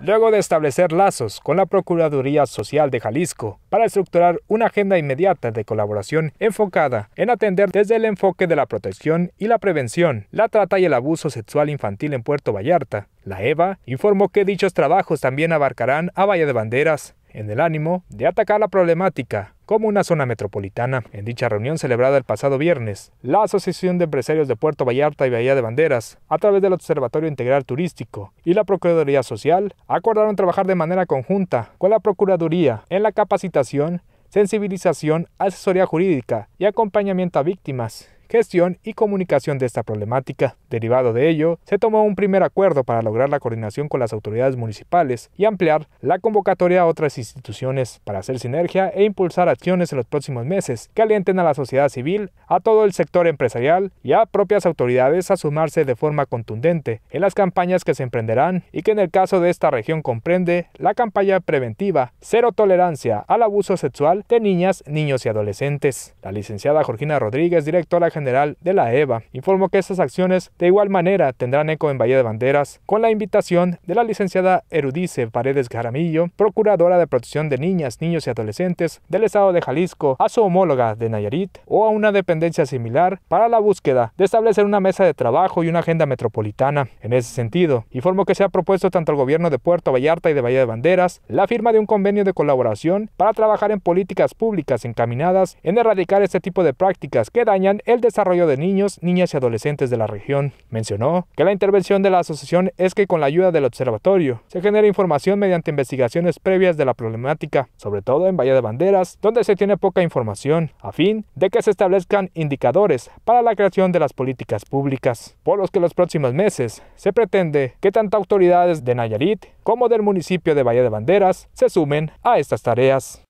luego de establecer lazos con la Procuraduría Social de Jalisco para estructurar una agenda inmediata de colaboración enfocada en atender desde el enfoque de la protección y la prevención, la trata y el abuso sexual infantil en Puerto Vallarta. La EVA informó que dichos trabajos también abarcarán a Valle de Banderas, en el ánimo de atacar la problemática como una zona metropolitana. En dicha reunión celebrada el pasado viernes, la Asociación de Empresarios de Puerto Vallarta y Bahía de Banderas, a través del Observatorio Integral Turístico y la Procuraduría Social, acordaron trabajar de manera conjunta con la Procuraduría en la capacitación sensibilización, asesoría jurídica y acompañamiento a víctimas gestión y comunicación de esta problemática. Derivado de ello, se tomó un primer acuerdo para lograr la coordinación con las autoridades municipales y ampliar la convocatoria a otras instituciones para hacer sinergia e impulsar acciones en los próximos meses que alienten a la sociedad civil, a todo el sector empresarial y a propias autoridades a sumarse de forma contundente en las campañas que se emprenderán y que en el caso de esta región comprende la campaña preventiva Cero Tolerancia al Abuso Sexual de Niñas, Niños y Adolescentes. La licenciada Jorgina Rodríguez, directora general de la EVA, informó que estas acciones de igual manera tendrán eco en Bahía de Banderas, con la invitación de la licenciada Erudice Paredes Jaramillo, procuradora de protección de niñas, niños y adolescentes del estado de Jalisco, a su homóloga de Nayarit o a una dependencia similar para la búsqueda de establecer una mesa de trabajo y una agenda metropolitana. En ese sentido, informó que se ha propuesto tanto al gobierno de Puerto Vallarta y de Bahía de Banderas la firma de un convenio de colaboración para trabajar en políticas públicas encaminadas en erradicar este tipo de prácticas que dañan el desarrollo de niños, niñas y adolescentes de la región. Mencionó que la intervención de la asociación es que con la ayuda del observatorio se genera información mediante investigaciones previas de la problemática, sobre todo en Valle de Banderas, donde se tiene poca información, a fin de que se establezcan indicadores para la creación de las políticas públicas, por los que los próximos meses se pretende que tanto autoridades de Nayarit como del municipio de Valle de Banderas se sumen a estas tareas.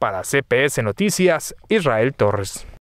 Para CPS Noticias, Israel Torres.